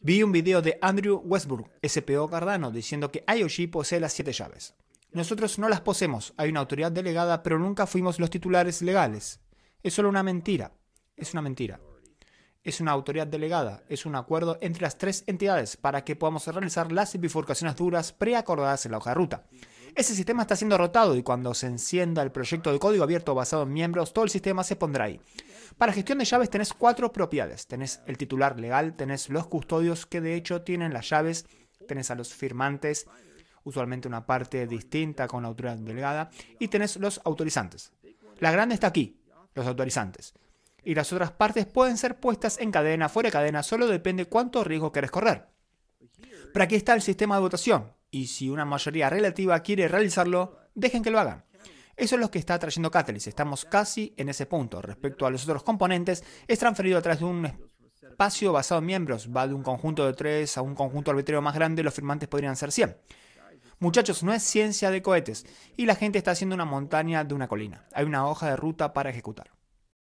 Vi un video de Andrew Westbrook, SPO Cardano, diciendo que IOG posee las siete llaves. Nosotros no las poseemos, hay una autoridad delegada, pero nunca fuimos los titulares legales. Es solo una mentira. Es una mentira. Es una autoridad delegada, es un acuerdo entre las tres entidades para que podamos realizar las bifurcaciones duras preacordadas en la hoja de ruta. Ese sistema está siendo rotado y cuando se encienda el proyecto de código abierto basado en miembros, todo el sistema se pondrá ahí. Para gestión de llaves tenés cuatro propiedades. Tenés el titular legal, tenés los custodios que de hecho tienen las llaves, tenés a los firmantes, usualmente una parte distinta con la autoridad delegada, y tenés los autorizantes. La grande está aquí, los autorizantes. Y las otras partes pueden ser puestas en cadena, fuera de cadena, solo depende cuánto riesgo querés correr. Pero aquí está el sistema de votación, y si una mayoría relativa quiere realizarlo, dejen que lo hagan. Eso es lo que está trayendo Catalyst. Estamos casi en ese punto. Respecto a los otros componentes, es transferido a través de un espacio basado en miembros. Va de un conjunto de tres a un conjunto arbitrario más grande. Los firmantes podrían ser 100. Muchachos, no es ciencia de cohetes. Y la gente está haciendo una montaña de una colina. Hay una hoja de ruta para ejecutar.